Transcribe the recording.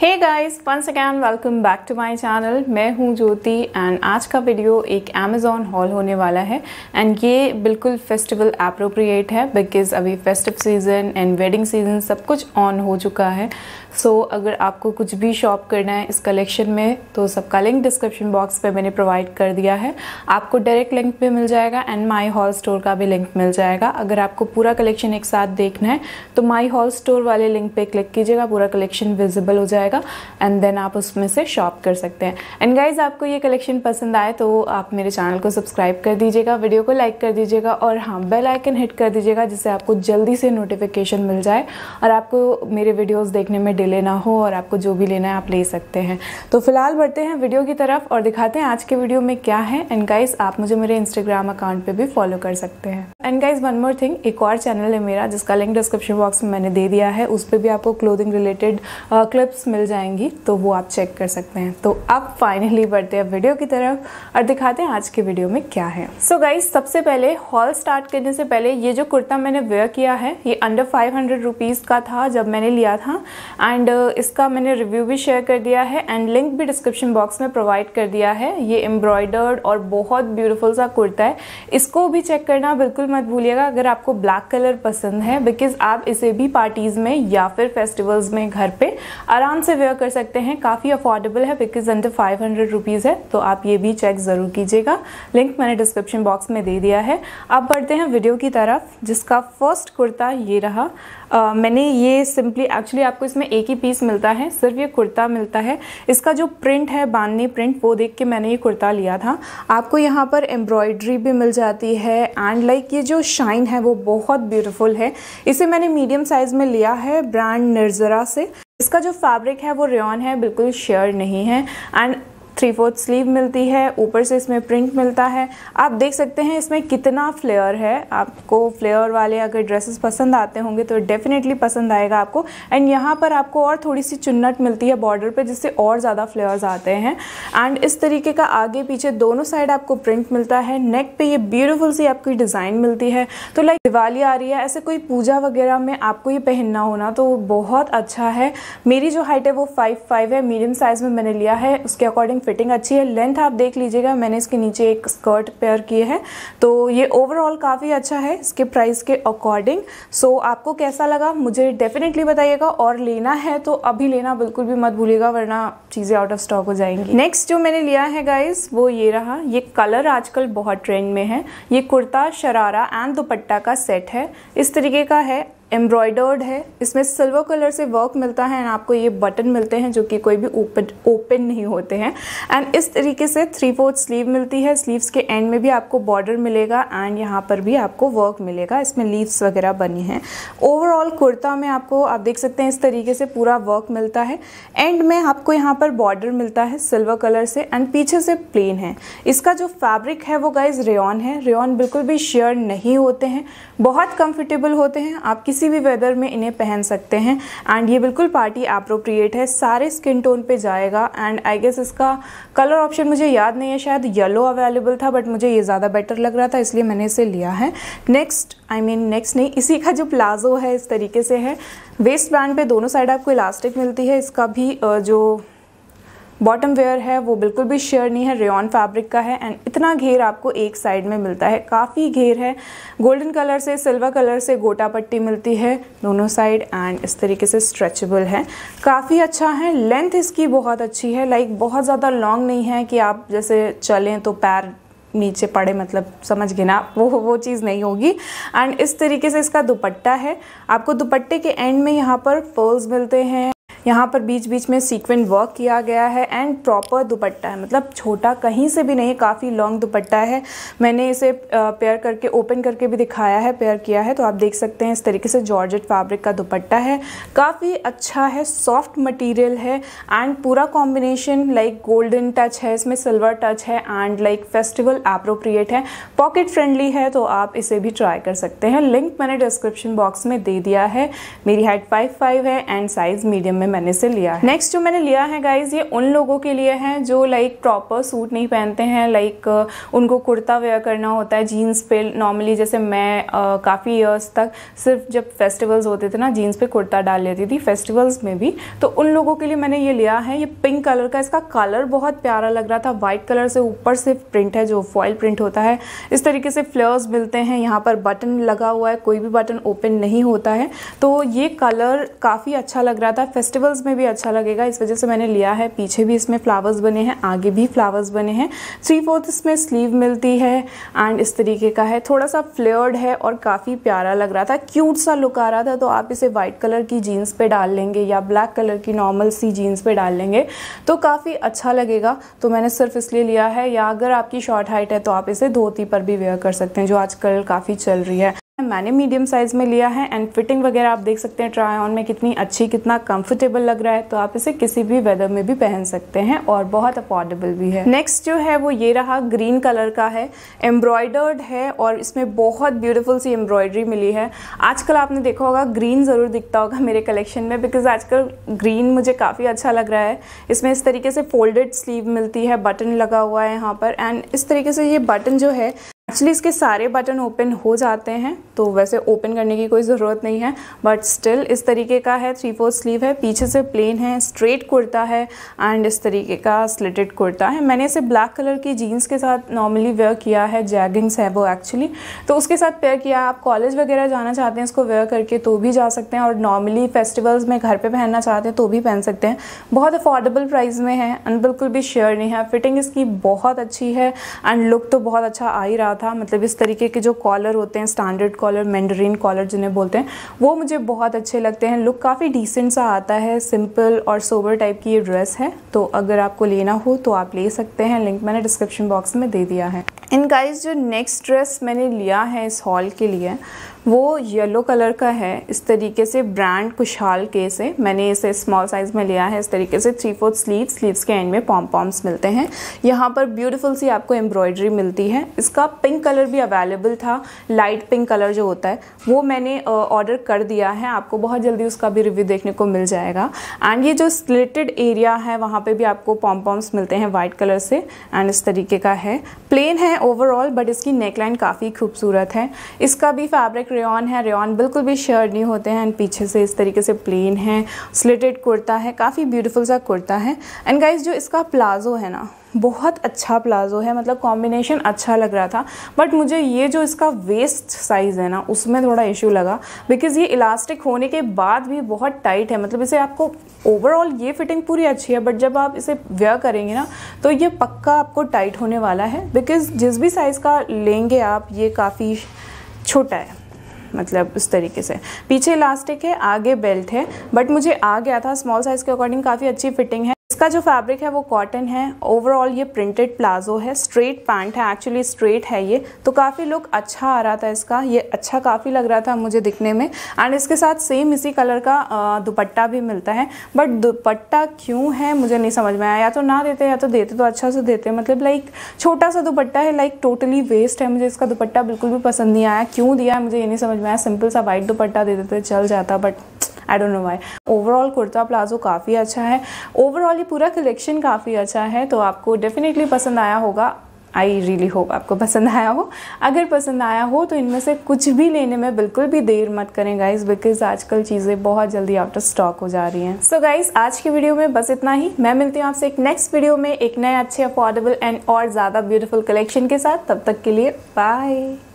hey guys once again welcome back to my channel मैं हूँ ज्योति and आज का वीडियो एक अमेज़ॉन हॉल होने वाला है एंड ये बिल्कुल फेस्टिवल अप्रोप्रिएट है बिकॉज़ अभी festive season and wedding season सब कुछ ऑन हो चुका है सो so, अगर आपको कुछ भी शॉप करना है इस कलेक्शन में तो सबका लिंक डिस्क्रिप्शन बॉक्स पर मैंने प्रोवाइड कर दिया है आपको डायरेक्ट लिंक पर मिल जाएगा एंड माई हॉल स्टोर का भी लिंक मिल जाएगा अगर आपको पूरा कलेक्शन एक साथ देखना है तो माई हॉल स्टोर वाले लिंक पर क्लिक कीजिएगा पूरा कलेक्शन विजिबल हो जाएगा जाएगा एंड देन आप उसमें से शॉप कर सकते हैं एंड गाइज आपको ये कलेक्शन पसंद आए तो आप मेरे चैनल को सब्सक्राइब कर दीजिएगा वीडियो को लाइक कर दीजिएगा और हाँ बेल आइकन हिट कर दीजिएगा जिससे आपको जल्दी से नोटिफिकेशन मिल जाए और आपको मेरे वीडियोस देखने में डिले ना हो और आपको जो भी लेना है आप ले सकते हैं तो फिलहाल बढ़ते हैं वीडियो की तरफ और दिखाते हैं आज के वीडियो में क्या है एंड गाइज आप मुझे मेरे इंस्टाग्राम अकाउंट पर भी फॉलो कर सकते हैं and guys one more thing एक और चैनल है मेरा जिसका लिंक डिस्क्रिप्शन बॉक्स में मैंने दे दिया है उस पर भी आपको क्लोदिंग रिलेटेड क्लिप्स मिल मिल जाएंगी तो वो आप चेक कर सकते हैं तो अब फाइनली बढ़ते हैं वीडियो की तरफ और दिखाते हैं आज के वीडियो में क्या है सो so गाइज सबसे पहले हॉल स्टार्ट करने से पहले ये जो कुर्ता मैंने वेयर किया है ये अंडर फाइव हंड्रेड का था जब मैंने लिया था एंड uh, इसका मैंने रिव्यू भी शेयर कर दिया है एंड लिंक भी डिस्क्रिप्शन बॉक्स में प्रोवाइड कर दिया है ये एम्ब्रॉयडर्ड और बहुत ब्यूटिफुल सा कुर्ता है इसको भी चेक करना बिल्कुल मत भूलिएगा अगर आपको ब्लैक कलर पसंद है बिकॉज आप इसे भी पार्टीज़ में या फिर फेस्टिवल्स में घर पे आराम से से वेयर कर सकते हैं काफ़ी अफोर्डेबल है because under five hundred rupees है तो आप ये भी चेक ज़रूर कीजिएगा लिंक मैंने डिस्क्रिप्शन बॉक्स में दे दिया है अब बढ़ते हैं वीडियो की तरफ जिसका फर्स्ट कुर्ता ये रहा आ, मैंने ये सिंपली एक्चुअली आपको इसमें एक ही पीस मिलता है सिर्फ ये कुर्ता मिलता है इसका जो प्रिंट है बाननी प्रिंट वो देख के मैंने ये कुर्ता लिया था आपको यहाँ पर एम्ब्रॉयड्री भी मिल जाती है एंड लाइक like ये जो शाइन है वो बहुत ब्यूटीफुल है इसे मैंने मीडियम साइज़ में लिया है ब्रांड निर्जरा से इसका जो फैब्रिक है वो रेन है बिल्कुल शेयर नहीं है एंड थ्री फोर्थ स्लीव मिलती है ऊपर से इसमें प्रिंट मिलता है आप देख सकते हैं इसमें कितना फ्लेयर है आपको फ्लेयर वाले अगर ड्रेसेस पसंद आते होंगे तो डेफिनेटली पसंद आएगा आपको एंड यहाँ पर आपको और थोड़ी सी चुन्नट मिलती है बॉर्डर पर जिससे और ज़्यादा फ्लेयर्स आते हैं एंड इस तरीके का आगे पीछे दोनों साइड आपको प्रिंट मिलता है नेक पर ये ब्यूटिफुल सी आपकी डिज़ाइन मिलती है तो लाइक दिवाली आ रही है ऐसे कोई पूजा वगैरह में आपको ये पहनना होना तो बहुत अच्छा है मेरी जो हाइट है वो फाइव फाइव है मीडियम साइज़ में मैंने लिया है उसके अकॉर्डिंग फिटिंग अच्छी है लेंथ आप देख लीजिएगा मैंने इसके नीचे एक स्कर्ट पेयर किए हैं तो ये ओवरऑल काफ़ी अच्छा है इसके प्राइस के अकॉर्डिंग सो आपको कैसा लगा मुझे डेफिनेटली बताइएगा और लेना है तो अभी लेना बिल्कुल भी मत भूलिएगा वरना चीज़ें आउट ऑफ स्टॉक हो जाएंगी नेक्स्ट जो मैंने लिया है गाइज वो ये रहा ये कलर आजकल बहुत ट्रेंड में है ये कुर्ता शरारा एंड दुपट्टा का सेट है इस तरीके का है एम्ब्रॉयडर्ड है इसमें सिल्वर कलर से वर्क मिलता है एंड आपको ये बटन मिलते हैं जो कि कोई भी ओपन ओपन नहीं होते हैं एंड इस तरीके से थ्री फोर्थ स्लीव मिलती है स्लीव्स के एंड में भी आपको बॉर्डर मिलेगा एंड यहाँ पर भी आपको वर्क मिलेगा इसमें लीव्स वगैरह बनी हैं ओवरऑल कुर्ता में आपको आप देख सकते हैं इस तरीके से पूरा वर्क मिलता है एंड में आपको यहाँ पर बॉर्डर मिलता है सिल्वर कलर से एंड पीछे से प्लेन है इसका जो फैब्रिक है वो गाइज रेन है रेन बिल्कुल भी शेयर नहीं होते हैं बहुत कंफर्टेबल होते हैं आप किसी किसी भी वेदर में इन्हें पहन सकते हैं एंड ये बिल्कुल पार्टी अप्रोप्रिएट है सारे स्किन टोन पे जाएगा एंड आई गेस इसका कलर ऑप्शन मुझे याद नहीं है शायद येलो अवेलेबल था बट मुझे ये ज़्यादा बेटर लग रहा था इसलिए मैंने इसे लिया है नेक्स्ट आई मीन नेक्स्ट नहीं इसी का जो प्लाजो है इस तरीके से है वेस्ट बैंड पे दोनों साइड आपको इलास्टिक मिलती है इसका भी जो बॉटम वेयर है वो बिल्कुल भी शेयर नहीं है रेन फैब्रिक का है एंड इतना घेर आपको एक साइड में मिलता है काफ़ी घेर है गोल्डन कलर से सिल्वर कलर से गोटा पट्टी मिलती है दोनों साइड एंड इस तरीके से स्ट्रेचेबल है काफ़ी अच्छा है लेंथ इसकी बहुत अच्छी है लाइक बहुत ज़्यादा लॉन्ग नहीं है कि आप जैसे चलें तो पैर नीचे पड़े मतलब समझ गए ना वो वो चीज़ नहीं होगी एंड इस तरीके से इसका दुपट्टा है आपको दुपट्टे के एंड में यहाँ पर पर्ल्स मिलते हैं यहाँ पर बीच बीच में सीक्वेंट वर्क किया गया है एंड प्रॉपर दुपट्टा है मतलब छोटा कहीं से भी नहीं काफ़ी लॉन्ग दुपट्टा है मैंने इसे पेयर करके ओपन करके भी दिखाया है पेयर किया है तो आप देख सकते हैं इस तरीके से जॉर्जेट फैब्रिक का दुपट्टा है काफ़ी अच्छा है सॉफ्ट मटीरियल है एंड पूरा कॉम्बिनेशन लाइक गोल्डन टच है इसमें सिल्वर टच है एंड लाइक फेस्टिवल अप्रोप्रिएट है पॉकेट फ्रेंडली है तो आप इसे भी ट्राई कर सकते हैं लिंक मैंने डिस्क्रिप्शन बॉक्स में दे दिया है मेरी हाइट फाइव फाइव है एंड साइज़ मीडियम में मैंने इसे लिया है नेक्स्ट जो मैंने लिया है गाइज ये उन लोगों के लिए है जो लाइक प्रॉपर सूट नहीं पहनते हैं लाइक उनको कुर्ता वेयर करना होता है जीन्स पे नॉर्मली जैसे मैं काफ़ी ईयर्स तक सिर्फ जब फेस्टिवल्स होते थे ना जीन्स पे कुर्ता डाल लेती थी फेस्टिवल्स में भी तो उन लोगों के लिए मैंने ये लिया है ये पिंक कलर का इसका कलर बहुत प्यारा लग रहा था वाइट कलर से ऊपर से प्रिंट है जो फॉइल प्रिंट होता है इस तरीके से फ्लेयर्स मिलते हैं यहाँ पर बटन लगा हुआ है कोई भी बटन ओपन नहीं होता है तो ये कलर काफ़ी अच्छा लग रहा था फेस्टिवल वेजिटेबल्स में भी अच्छा लगेगा इस वजह से मैंने लिया है पीछे भी इसमें फ्लावर्स बने हैं आगे भी फ्लावर्स बने हैं थ्री फोर्थ इसमें स्लीव मिलती है एंड इस तरीके का है थोड़ा सा फ्लेयर्ड है और काफ़ी प्यारा लग रहा था क्यूट सा लुक आ रहा था तो आप इसे वाइट कलर की जीन्स पे डाल लेंगे या ब्लैक कलर की नॉर्मल सी जीन्स पे डाल लेंगे तो काफ़ी अच्छा लगेगा तो मैंने सिर्फ इसलिए लिया है या अगर आपकी शॉर्ट हाइट है तो आप इसे धोती पर भी वेयर कर सकते हैं जो आजकल काफ़ी चल रही है मैंने मीडियम साइज़ में लिया है एंड फिटिंग वगैरह आप देख सकते हैं ट्राई ऑन में कितनी अच्छी कितना कंफर्टेबल लग रहा है तो आप इसे किसी भी वेदर में भी पहन सकते हैं और बहुत अफोर्डेबल भी है नेक्स्ट जो है वो ये रहा ग्रीन कलर का है एम्ब्रॉयडर्ड है और इसमें बहुत ब्यूटीफुल सी एम्ब्रॉयडरी मिली है आजकल आपने देखा होगा ग्रीन ज़रूर दिखता होगा मेरे कलेक्शन में बिकॉज आजकल ग्रीन मुझे काफ़ी अच्छा लग रहा है इसमें इस तरीके से फोल्डेड स्लीव मिलती है बटन लगा हुआ है यहाँ पर एंड इस तरीके से ये बटन जो है एक्चुअली इसके सारे बटन ओपन हो जाते हैं तो वैसे ओपन करने की कोई ज़रूरत नहीं है बट स्टिल इस तरीके का है थ्री फोर्थ स्लीव है पीछे से प्लेन है स्ट्रेट कुर्ता है एंड इस तरीके का स्लिटेड कुर्ता है मैंने इसे ब्लैक कलर की जीन्स के साथ नॉर्मली वेयर किया है जैगिंग्स है वो एक्चुअली तो उसके साथ पेयर किया आप कॉलेज वगैरह जाना चाहते हैं इसको वेयर करके तो भी जा सकते हैं और नॉर्मली फेस्टिवल्स में घर पर पहनना चाहते हैं तो भी पहन सकते हैं बहुत अफोर्डेबल प्राइस में है एंड बिल्कुल भी शेयर नहीं है फिटिंग इसकी बहुत अच्छी है एंड लुक तो बहुत अच्छा आ ही रहा था मतलब इस तरीके के जो कॉलर होते हैं स्टैंडर्ड कॉलर मैंडरीन कॉलर जिन्हें बोलते हैं वो मुझे बहुत अच्छे लगते हैं लुक काफ़ी डिसेंट सा आता है सिंपल और सोबर टाइप की ये ड्रेस है तो अगर आपको लेना हो तो आप ले सकते हैं लिंक मैंने डिस्क्रिप्शन बॉक्स में दे दिया है इन गाइस जो नेक्स्ट ड्रेस मैंने लिया है इस हॉल के लिए वो येलो कलर का है इस तरीके से ब्रांड खुशहाल के से मैंने इसे स्मॉल साइज़ में लिया है इस तरीके से थ्री फोर्थ स्लीव स्लीव्स के एंड में पॉम पॉम्स मिलते हैं यहाँ पर ब्यूटीफुल सी आपको एम्ब्रॉयडरी मिलती है इसका पिंक कलर भी अवेलेबल था लाइट पिंक कलर जो होता है वो मैंने ऑर्डर कर दिया है आपको बहुत जल्दी उसका भी रिव्यू देखने को मिल जाएगा एंड ये जो स्लिटेड एरिया है वहाँ पर भी आपको पॉम पॉम्स मिलते हैं वाइट कलर से एंड इस तरीके का है प्लेन है ओवरऑल बट इसकी नेकलाइन काफ़ी खूबसूरत है इसका भी फैब्रिक रेन है रेन बिल्कुल भी शेयर नहीं होते हैं एंड पीछे से इस तरीके से प्लेन है स्लिटेड कुर्ता है काफ़ी ब्यूटीफुल सा कुर्ता है एंड गाइज जो इसका प्लाजो है ना बहुत अच्छा प्लाजो है मतलब कॉम्बिनेशन अच्छा लग रहा था बट मुझे ये जो इसका वेस्ट साइज़ है ना उसमें थोड़ा इशू लगा बिकॉज़ ये इलास्टिक होने के बाद भी बहुत टाइट है मतलब इसे आपको ओवरऑल ये फिटिंग पूरी अच्छी है बट जब आप इसे व्यय करेंगे ना तो ये पक्का आपको टाइट होने वाला है बिकॉज़ जिस भी साइज़ का लेंगे आप ये काफ़ी छोटा है मतलब उस तरीके से पीछे इलास्टिक है आगे बेल्ट है बट मुझे आ गया था स्मॉल साइज़ के अकॉर्डिंग काफ़ी अच्छी फिटिंग है इसका जो फैब्रिक है वो कॉटन है ओवरऑल ये प्रिंटेड प्लाजो है स्ट्रेट पैंट है एक्चुअली स्ट्रेट है ये तो काफ़ी लुक अच्छा आ रहा था इसका ये अच्छा काफ़ी लग रहा था मुझे दिखने में एंड इसके साथ सेम इसी कलर का दुपट्टा भी मिलता है बट दुपट्टा क्यों है मुझे नहीं समझ में आया या तो ना देते या तो देते तो अच्छा से देते मतलब लाइक छोटा सा दुपट्टा है लाइक टोटली वेस्ट है मुझे इसका दुपट्टा बिल्कुल भी पसंद नहीं आया क्यों दिया है मुझे ये नहीं समझ में आया सिंपल सा वाइट दुपट्टा दे देते चल जाता but I don't know why overall kurta palazzo काफ़ी अच्छा है ओवरऑल ये पूरा कलेक्शन काफ़ी अच्छा है तो आपको डेफिनेटली पसंद आया होगा आई रियली होप आपको पसंद आया हो अगर पसंद आया हो तो इनमें से कुछ भी लेने में बिल्कुल भी देर मत करें गाइज बिकॉज आजकल चीज़ें बहुत जल्दी आउट ऑफ स्टॉक हो जा रही हैं सो गाइज आज की वीडियो में बस इतना ही मैं मिलती हूँ आपसे एक नेक्स्ट वीडियो में एक नए अच्छे अफोर्डेबल एंड और ज़्यादा ब्यूटिफुल कलेक्शन के साथ तब तक के लिए बाय